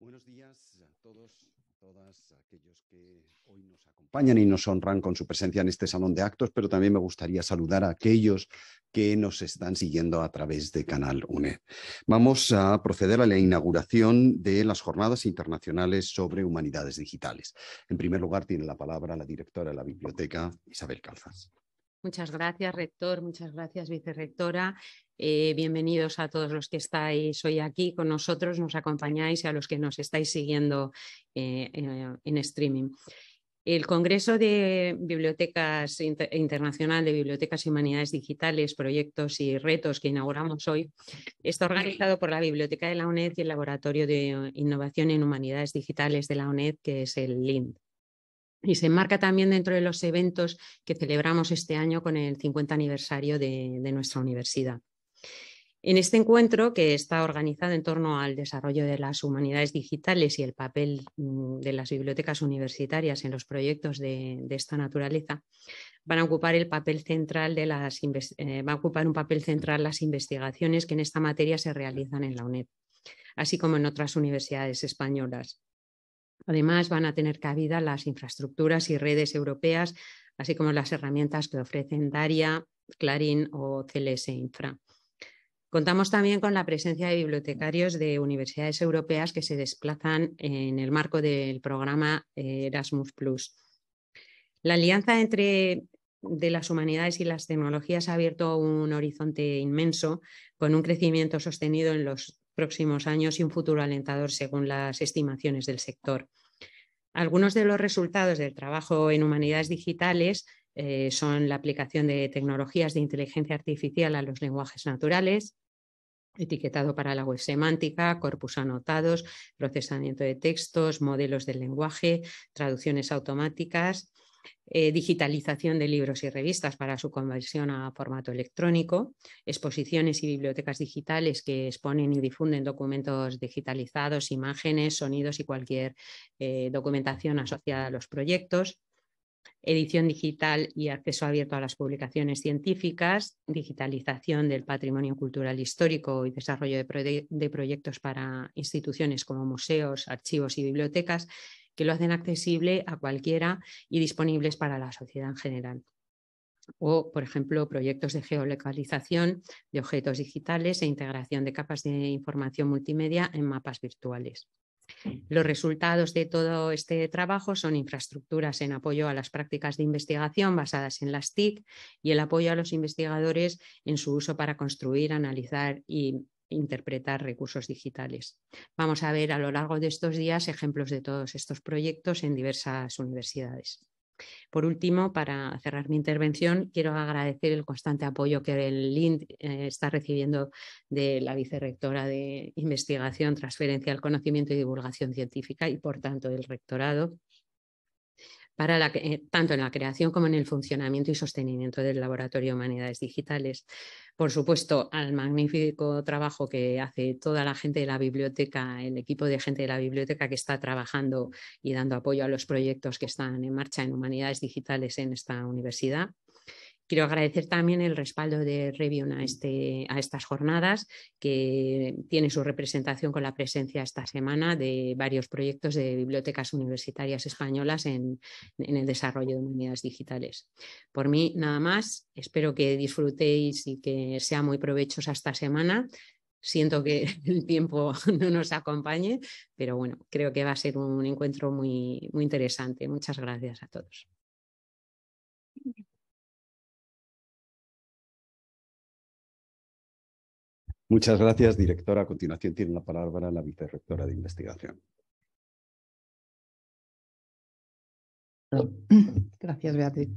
Buenos días a todos, a todas aquellos que hoy nos acompañan y nos honran con su presencia en este salón de actos, pero también me gustaría saludar a aquellos que nos están siguiendo a través de Canal UNED. Vamos a proceder a la inauguración de las Jornadas Internacionales sobre Humanidades Digitales. En primer lugar, tiene la palabra la directora de la biblioteca, Isabel Calzas. Muchas gracias, rector. Muchas gracias, vicerrectora. Eh, bienvenidos a todos los que estáis hoy aquí con nosotros, nos acompañáis y a los que nos estáis siguiendo eh, eh, en, streaming. El Congreso de Bibliotecas Internacional de Bibliotecas y Humanidades Digitales, Proyectos y Retos que inauguramos hoy está organizado por la Biblioteca de la UNED y el Laboratorio de Innovación en Humanidades Digitales de la UNED, que es el LIND. Y se enmarca también dentro de los eventos que celebramos este año con el 50 aniversario de nuestra universidad. En este encuentro, que está organizado en torno al desarrollo de las humanidades digitales y el papel mm, de las bibliotecas universitarias en los proyectos de, esta naturaleza, van a ocupar el papel central eh, a ocupar un papel central las investigaciones que en esta materia se realizan en la UNED, así como en otras universidades españolas. Además, van a tener cabida las infraestructuras y redes europeas, así como las herramientas que ofrecen Daria, Clarín o CLS Infra. Contamos también con la presencia de bibliotecarios de universidades europeas que se desplazan en el marco del programa Erasmus. La alianza entre de las humanidades y las tecnologías ha abierto un horizonte inmenso con un crecimiento sostenido en los próximos años y un futuro alentador según las estimaciones del sector. Algunos de los resultados del trabajo en humanidades digitales eh, son la aplicación de tecnologías de inteligencia artificial a los lenguajes naturales, etiquetado para la web semántica, corpus anotados, procesamiento de textos, modelos del lenguaje, traducciones automáticas, eh, digitalización de libros y revistas para su conversión a formato electrónico, exposiciones y bibliotecas digitales que exponen y difunden documentos digitalizados, imágenes, sonidos y cualquier eh, documentación asociada a los proyectos, edición digital y acceso abierto a las publicaciones científicas, digitalización del patrimonio cultural histórico y desarrollo de, proyectos para instituciones como museos, archivos y bibliotecas que lo hacen accesible a cualquiera y disponibles para la sociedad en general. O, por ejemplo, proyectos de geolocalización de objetos digitales e integración de capas de información multimedia en mapas virtuales. Los resultados de todo este trabajo son infraestructuras en apoyo a las prácticas de investigación basadas en las TIC y el apoyo a los investigadores en su uso para construir, analizar e interpretar recursos digitales. Vamos a ver a lo largo de estos días ejemplos de todos estos proyectos en diversas universidades. Por último, para cerrar mi intervención, quiero agradecer el constante apoyo que el LIND eh, está recibiendo de la vicerrectora de Investigación, Transferencia al Conocimiento y Divulgación Científica y, por tanto, del rectorado para eh, tanto en la creación como en el funcionamiento y sostenimiento del Laboratorio Humanidades Digitales. Por supuesto, al magnífico trabajo que hace toda la gente de la biblioteca, el equipo de gente de la biblioteca que está trabajando y dando apoyo a los proyectos que están en marcha en Humanidades Digitales en esta universidad. Quiero agradecer también el respaldo de Revion este, a, estas jornadas, que tiene su representación con la presencia esta semana de varios proyectos de bibliotecas universitarias españolas en, el desarrollo de unidades digitales. Por mí, nada más. Espero que disfrutéis y que sea muy provechosa esta semana siento que el tiempo no nos acompañe, pero bueno, creo que va a ser un encuentro muy interesante. Muchas gracias a todos. Muchas gracias, directora. A continuación tiene la palabra la vicerrectora de investigación. Gracias, Beatriz.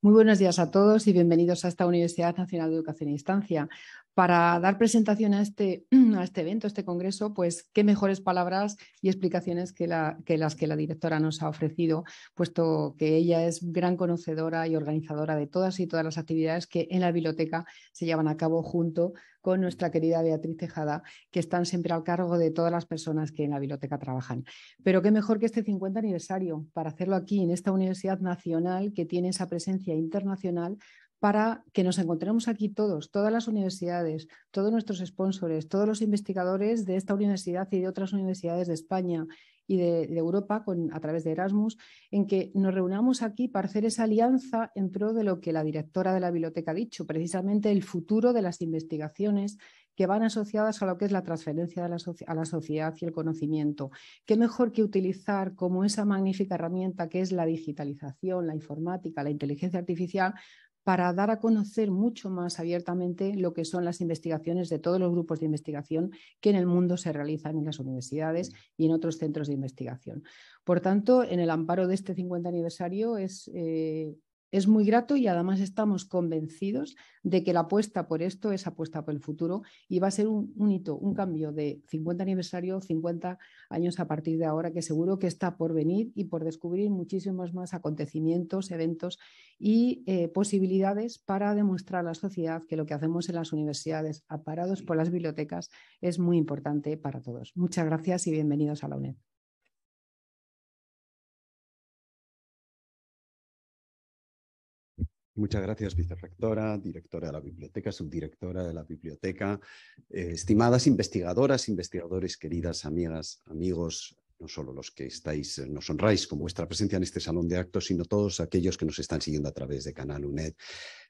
Muy buenos días a todos y bienvenidos a esta Universidad Nacional de Educación a Instancia para dar presentación este, a este, evento, a este congreso, pues qué mejores palabras y explicaciones que, que, las que la directora nos ha ofrecido, puesto que ella es gran conocedora y organizadora de todas y todas las actividades que en la biblioteca se llevan a cabo junto con nuestra querida Beatriz Tejada, que están siempre al cargo de todas las personas que en la biblioteca trabajan. Pero qué mejor que este 50 aniversario para hacerlo aquí, en esta Universidad Nacional, que tiene esa presencia internacional para que nos encontremos aquí todos, todas las universidades, todos nuestros sponsores, todos los investigadores de esta universidad y de otras universidades de España y de, Europa a través de Erasmus, en que nos reunamos aquí para hacer esa alianza en pro de lo que la directora de la biblioteca ha dicho, precisamente el futuro de las investigaciones que van asociadas a lo que es la transferencia a la sociedad y el conocimiento. ¿Qué mejor que utilizar como esa magnífica herramienta que es la digitalización, la informática, la inteligencia artificial para dar a conocer mucho más abiertamente lo que son las investigaciones de todos los grupos de investigación que en el mundo se realizan en las universidades y en otros centros de investigación. Por tanto, en el amparo de este 50 aniversario es eh, es muy grato y además estamos convencidos de que la apuesta por esto es apuesta por el futuro y va a ser un, hito, un cambio de 50 aniversario, 50 años a partir de ahora, que seguro que está por venir y por descubrir muchísimos más acontecimientos, eventos y eh, posibilidades para demostrar a la sociedad que lo que hacemos en las universidades, aparados por las bibliotecas, es muy importante para todos. Muchas gracias y bienvenidos a la UNED. Muchas gracias, vicerectora, directora de la biblioteca, subdirectora de la biblioteca, eh, estimadas investigadoras, investigadores, queridas amigas, amigos, no solo los que estáis, eh, nos honráis con vuestra presencia en este salón de actos, sino todos aquellos que nos están siguiendo a través de Canal UNED.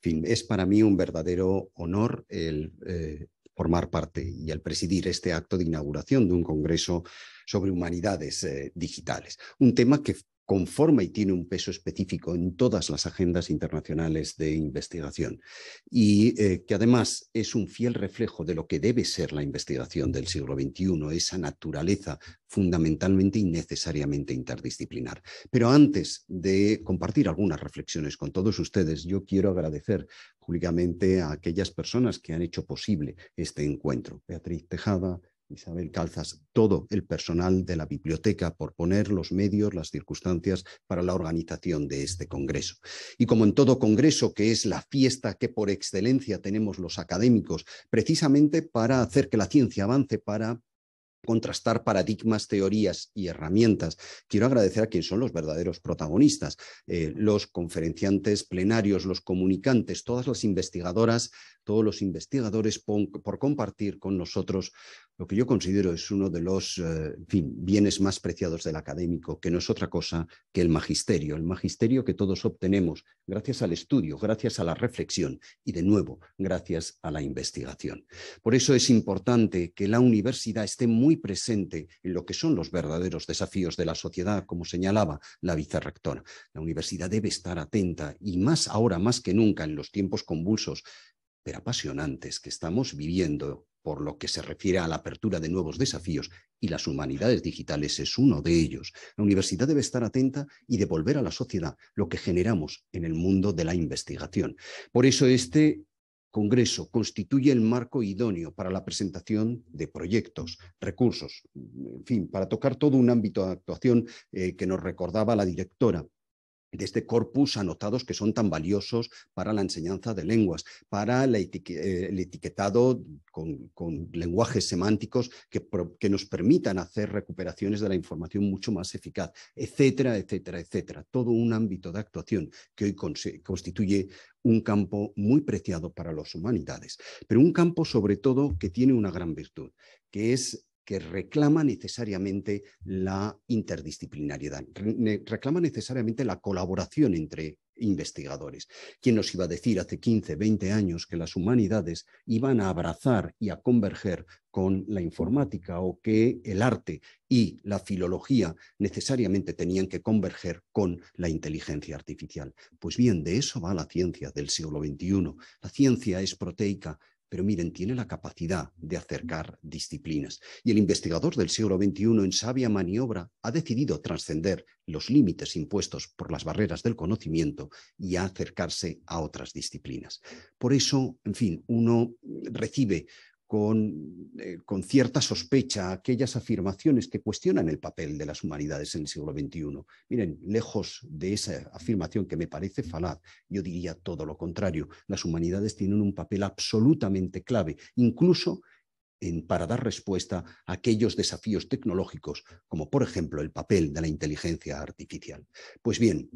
fin, es para mí un verdadero honor el eh, formar parte y el presidir este acto de inauguración de un congreso sobre humanidades digitales, un tema que conforma y tiene un peso específico en todas las agendas internacionales de investigación y eh, que además es un fiel reflejo de lo que debe ser la investigación del siglo XXI, esa naturaleza fundamentalmente y necesariamente interdisciplinar. Pero antes de compartir algunas reflexiones con todos ustedes, yo quiero agradecer públicamente a aquellas personas que han hecho posible este encuentro. Beatriz Tejada, Isabel Calzas, todo el personal de la biblioteca por poner los medios, las circunstancias para la organización de este congreso. Y como en todo congreso, que es la fiesta que por excelencia tenemos los académicos, precisamente para hacer que la ciencia avance, para contrastar paradigmas, teorías y herramientas. Quiero agradecer a quienes son los verdaderos protagonistas, eh, los conferenciantes plenarios, los comunicantes, todas las investigadoras, todos los investigadores por compartir con nosotros lo que yo considero es uno de los eh, bienes más preciados del académico, que no es otra cosa que el magisterio, el magisterio que todos obtenemos gracias al estudio, gracias a la reflexión y de nuevo gracias a la investigación. Por eso es importante que la universidad esté muy presente en lo que son los verdaderos desafíos de la sociedad, como señalaba la vicerrectora. La universidad debe estar atenta y más ahora, más que nunca, en los tiempos convulsos pero apasionantes que estamos viviendo por lo que se refiere a la apertura de nuevos desafíos y las humanidades digitales es uno de ellos. La universidad debe estar atenta y devolver a la sociedad lo que generamos en el mundo de la investigación. Por eso este Congreso constituye el marco idóneo para la presentación de proyectos, recursos, en fin, para tocar todo un ámbito de actuación eh, que nos recordaba la directora de este corpus anotados que son tan valiosos para la enseñanza de lenguas, para eh, el etiquetado con, lenguajes semánticos que, nos permitan hacer recuperaciones de la información mucho más eficaz, etcétera, etcétera, etcétera. Todo un ámbito de actuación que hoy constituye un campo muy preciado para las humanidades, pero un campo sobre todo que tiene una gran virtud, que es que reclama necesariamente la interdisciplinariedad, reclama necesariamente la colaboración entre investigadores. ¿Quién nos iba a decir hace 15, 20 años que las humanidades iban a abrazar y a converger con la informática o que el arte y la filología necesariamente tenían que converger con la inteligencia artificial? Pues bien, de eso va la ciencia del siglo XXI. La ciencia es proteica, pero miren, tiene la capacidad de acercar disciplinas. Y el investigador del siglo XXI, en sabia maniobra, ha decidido trascender los límites impuestos por las barreras del conocimiento y acercarse a otras disciplinas. Por eso, en fin, uno recibe con, eh, con, cierta sospecha aquellas afirmaciones que cuestionan el papel de las humanidades en el siglo XXI. Miren, lejos de esa afirmación que me parece falaz, yo diría todo lo contrario. Las humanidades tienen un papel absolutamente clave, incluso en, para dar respuesta a aquellos desafíos tecnológicos, como por ejemplo el papel de la inteligencia artificial. Pues bien,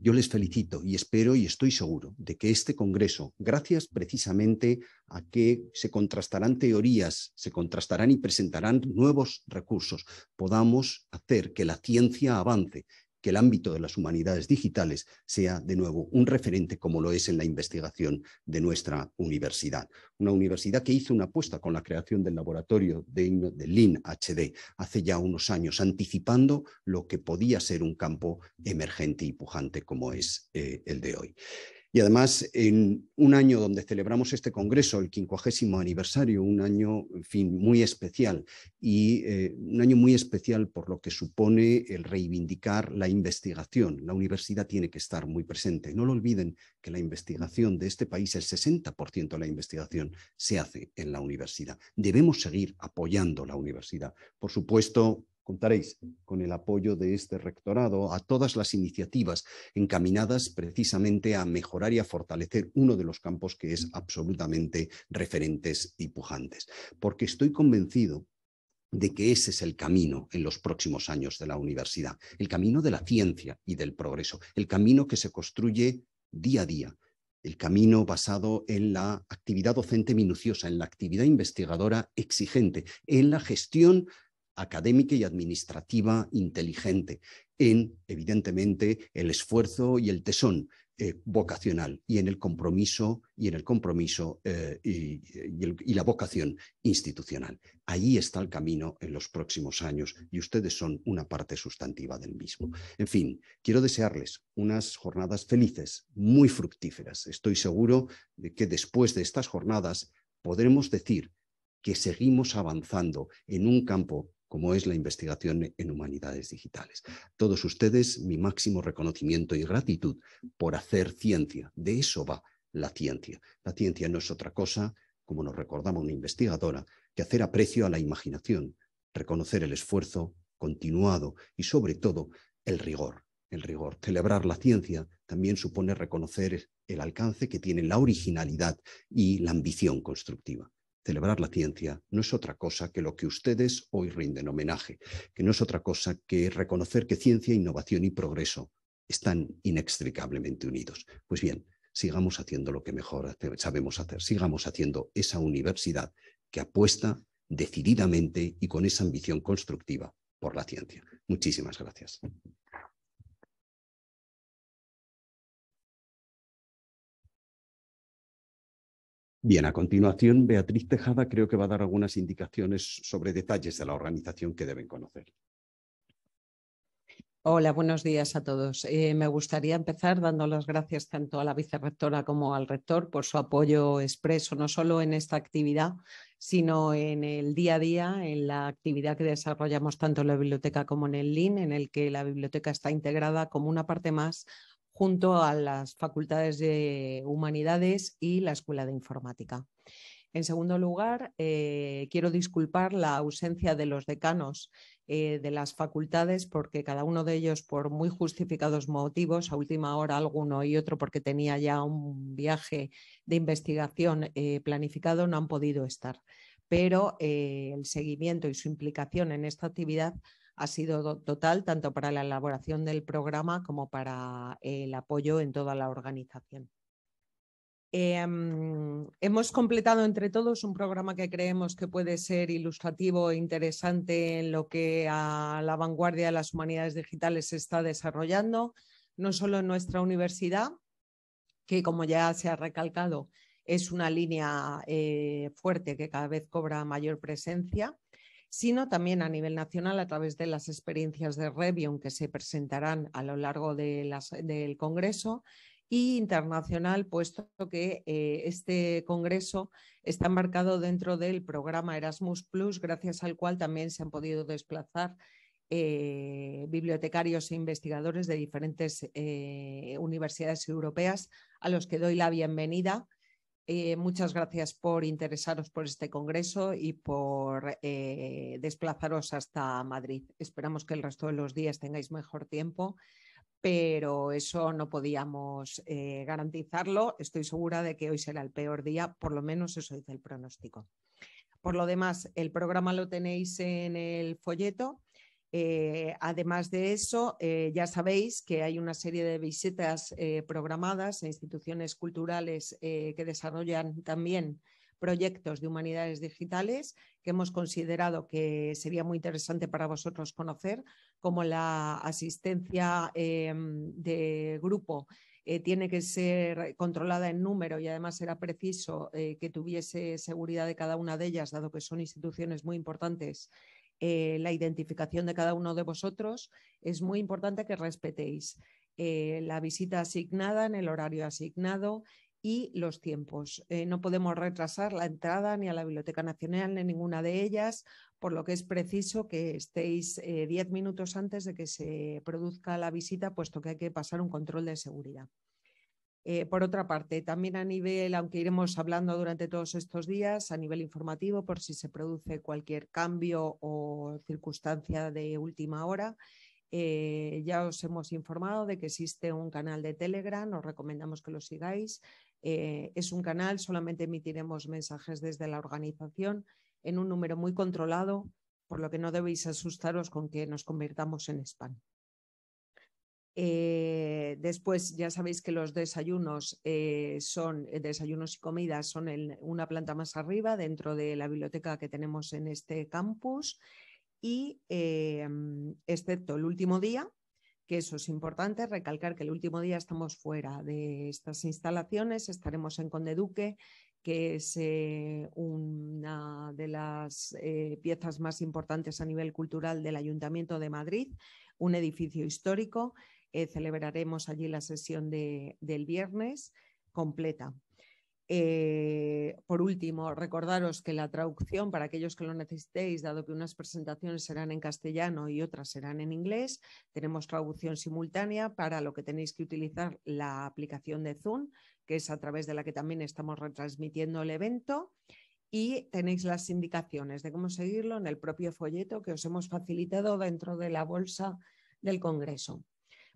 yo les felicito y espero y estoy seguro de que este Congreso, gracias precisamente a que se contrastarán teorías, se contrastarán y presentarán nuevos recursos, podamos hacer que la ciencia avance que el ámbito de las humanidades digitales sea de nuevo un referente como lo es en la investigación de nuestra universidad. Una universidad que hizo una apuesta con la creación del laboratorio de, de HD hace ya unos años, anticipando lo que podía ser un campo emergente y pujante como es eh, el de hoy. Y además, en un año donde celebramos este Congreso, el quincuagésimo aniversario, un año, fin, muy especial, y eh, un año muy especial por lo que supone el reivindicar la investigación. La universidad tiene que estar muy presente. No lo olviden que la investigación de este país, el 60% de la investigación se hace en la universidad. Debemos seguir apoyando la universidad. Por supuesto, Contaréis con el apoyo de este rectorado a todas las iniciativas encaminadas precisamente a mejorar y a fortalecer uno de los campos que es absolutamente referentes y pujantes. Porque estoy convencido de que ese es el camino en los próximos años de la universidad, el camino de la ciencia y del progreso, el camino que se construye día a día, el camino basado en la actividad docente minuciosa, en la actividad investigadora exigente, en la gestión académica y administrativa inteligente en, evidentemente, el esfuerzo y el tesón eh, vocacional y en el compromiso y en el compromiso eh, y, la vocación institucional. Ahí está el camino en los próximos años y ustedes son una parte sustantiva del mismo. En fin, quiero desearles unas jornadas felices, muy fructíferas. Estoy seguro de que después de estas jornadas podremos decir que seguimos avanzando en un campo como es la investigación en humanidades digitales. Todos ustedes, mi máximo reconocimiento y gratitud por hacer ciencia. De eso va la ciencia. La ciencia no es otra cosa, como nos recordaba una investigadora, que hacer aprecio a la imaginación, reconocer el esfuerzo continuado y sobre todo el rigor. El rigor. Celebrar la ciencia también supone reconocer el alcance que tiene la originalidad y la ambición constructiva celebrar la ciencia no es otra cosa que lo que ustedes hoy rinden homenaje, que no es otra cosa que reconocer que ciencia, innovación y progreso están inextricablemente unidos. Pues bien, sigamos haciendo lo que mejor sabemos hacer, sigamos haciendo esa universidad que apuesta decididamente y con esa ambición constructiva por la ciencia. Muchísimas gracias. Bien, a continuación, Beatriz Tejada creo que va a dar algunas indicaciones sobre detalles de la organización que deben conocer. Hola, buenos días a todos. Eh, me gustaría empezar dando las gracias tanto a la vicerrectora como al rector por su apoyo expreso, no solo en esta actividad, sino en el día a día, en la actividad que desarrollamos tanto en la biblioteca como en el LIN, en el que la biblioteca está integrada como una parte más junto a las facultades de humanidades y la Escuela de Informática. En segundo lugar, eh, quiero disculpar la ausencia de los decanos eh, de las facultades porque cada uno de ellos, por muy justificados motivos, a última hora alguno y otro porque tenía ya un viaje de investigación eh, planificado, no han podido estar. Pero el seguimiento y su implicación en esta actividad ha sido total tanto para la elaboración del programa como para el apoyo en toda la organización. Em, hemos completado entre todos un programa que creemos que puede ser ilustrativo e interesante en lo que a la vanguardia de las humanidades digitales se está desarrollando, no solo en nuestra universidad, que como ya se ha recalcado, es una línea eh, fuerte que cada vez cobra mayor presencia, sino también a nivel nacional a través de las experiencias de Revion que se presentarán a lo largo del Congreso y internacional, puesto que eh, este congreso está marcado dentro del programa Erasmus gracias al cual también se han podido desplazar eh, bibliotecarios e investigadores de diferentes eh, universidades europeas, a los que doy la bienvenida eh, muchas gracias por interesaros por este congreso y por eh, desplazaros hasta Madrid. Esperamos que el resto de los días tengáis mejor tiempo, pero eso no podíamos eh, garantizarlo. Estoy segura de que hoy será el peor día, por lo menos eso dice el pronóstico. Por lo demás, el programa lo tenéis en el folleto. Eh, además de eso, eh, ya sabéis que hay una serie de visitas eh, programadas a instituciones culturales que desarrollan también proyectos de humanidades digitales que hemos considerado que sería muy interesante para vosotros conocer, como la asistencia de grupo tiene que ser controlada en número y además era preciso que tuviese seguridad de cada una de ellas, dado que son instituciones muy importantes eh, la identificación de cada uno de vosotros, es muy importante que respetéis eh, la visita asignada en el horario asignado y los tiempos. Eh, no podemos retrasar la entrada ni a la Biblioteca Nacional ni ninguna de ellas, por lo que es preciso que estéis diez minutos antes de que se produzca la visita, puesto que hay que pasar un control de seguridad. Eh, por otra parte, también a nivel, aunque iremos hablando durante todos estos días, a nivel informativo, por si se produce cualquier cambio o circunstancia de última hora, eh, ya os hemos informado de que existe un canal de Telegram, os recomendamos que lo sigáis. Eh, es un canal, solamente emitiremos mensajes desde la organización en un número muy controlado, por lo que no debéis asustaros con que nos convirtamos en spam. Eh, después ya sabéis que los desayunos eh, son eh, desayunos y comidas son en una planta más arriba dentro de la biblioteca que tenemos en este campus y excepto el último día que eso es importante recalcar que el último día estamos fuera de estas instalaciones estaremos en Conde Duque que es una de las piezas más importantes a nivel cultural del Ayuntamiento de Madrid un edificio histórico eh, celebraremos allí la sesión del viernes completa. Eh, por último, recordaros que la traducción, para aquellos que lo necesitéis, dado que unas presentaciones serán en castellano y otras serán en inglés, tenemos traducción simultánea para lo que tenéis que utilizar la aplicación de Zoom, que es a través de la que también estamos retransmitiendo el evento. Y tenéis las indicaciones de cómo seguirlo en el propio folleto que os hemos facilitado dentro de la bolsa del Congreso.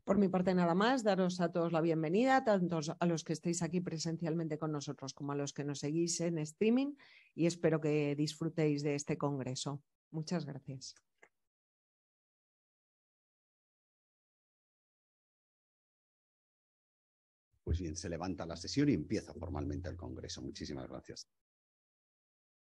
Por mi parte, nada más, daros a todos la bienvenida, tanto a los que estéis aquí presencialmente con nosotros como a los que nos seguís en streaming y espero que disfrutéis de este congreso. Muchas gracias. Pues bien, se levanta la sesión y empieza formalmente el Congreso. Muchísimas gracias.